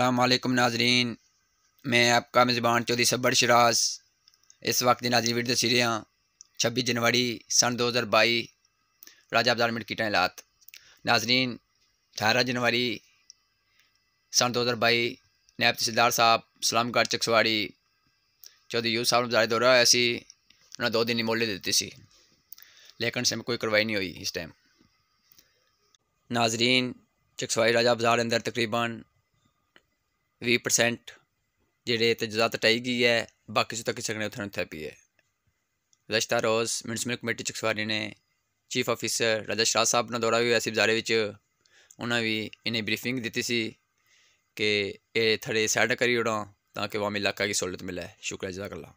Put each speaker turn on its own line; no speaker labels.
अल्लाम नाजरीन मैं आपका मेज़बान चौधरी सब्बर शराज इस वक्त नाजरी वीडियो सीरियाँ छब्बीस जनवरी सन दो हज़ार बई राजा बाजार मिनट की हालात नाजरीन अठारह जनवरी सन दो हज़ार बई नैब तहसीलदार साहब सलामगढ़ चकसवाड़ी चौधरी यूथ साहब नजारे दौरा होया सी उन्हें दो दिन मोहल्ले दी सी लेकिन सिम कोई कार्रवाई नहीं हुई इस टाइम नाजरीन चकसवाई राजा बाजार अंदर तकरीबन ਵੀਹ ਪਰਸੈਂਟ ਜਿਹੜੇ ਤਜਜ਼ਾਤ ਹਟਾਈ ਗਈ ਹੈ ਬਾਕੀ ਸੋ ਤੱਕ ਸਕਣੇ ਉਥਨ ਉੱਥੇ ਪਈ ਹੈ ਰਸ਼ਤਾ ਰੋਜ਼ ਮਿਊਨਿਸਪਲ ਕਮੇਟੀ ਚਕਸਵਾਰੀ ਨੇ ਚੀਫ ਆਫੀਸਰ ਰਾਜਾ ਸ਼ਾਹ ਸਾਹਿਬ ਨਾਲ ਦੌਰਾ ਵੀ ਹੋਇਆ ਸੀ ਬਜ਼ਾਰੇ ਵਿੱਚ ਉਹਨਾਂ ਵੀ ਇਹਨੇ ਬਰੀਫਿੰਗ ਦਿੱਤੀ ਸੀ कि ये थोड़े सैड करी उड़ा ताकि वामी इलाका की सहूलत मिले शुक्रिया जजाकल्ला